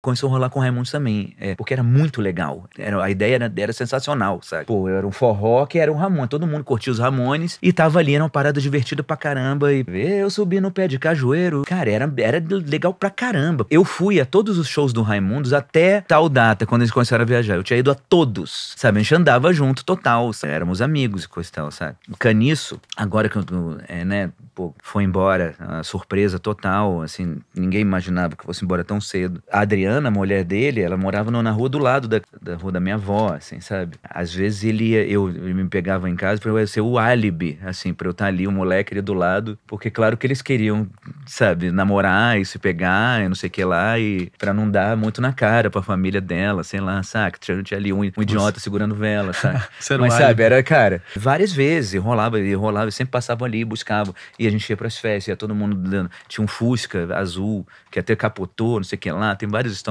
Começou a rolar com o Raimundo também, é, porque era muito legal. Era, a ideia era, era, sensacional, sabe? Pô, era um forró que era um Ramon. Todo mundo curtia os Ramones e tava ali, era uma parada divertida pra caramba. E eu subi no pé de cajueiro. Cara, era, era legal pra caramba. Eu fui a todos os shows do Raimundos até tal data, quando eles começaram a viajar. Eu tinha ido a todos, sabe? A gente andava junto, total. Sabe? Éramos amigos e coisa e tal, sabe? O Caniço, agora que eu, é, né, Pô, tipo, foi embora, uma surpresa total, assim, ninguém imaginava que fosse embora tão cedo. A Adriana, a mulher dele, ela morava na rua do lado da, da rua da minha avó, assim, sabe? Às vezes ele ia, eu, me pegava em casa para eu ser o álibi, assim, para eu estar tá ali, o moleque ali do lado, porque claro que eles queriam sabe, namorar e se pegar e não sei o que lá, e pra não dar muito na cara pra família dela, sei lá, saca? Tinha, ali um, um idiota Nossa. segurando vela, sabe? Mas sabe, era, cara, várias vezes rolava e rolava, sempre passavam ali, buscavam, e a gente ia pras festas, ia todo mundo dando. Tinha um Fusca azul, que até capotou, não sei o que lá, tem várias histórias.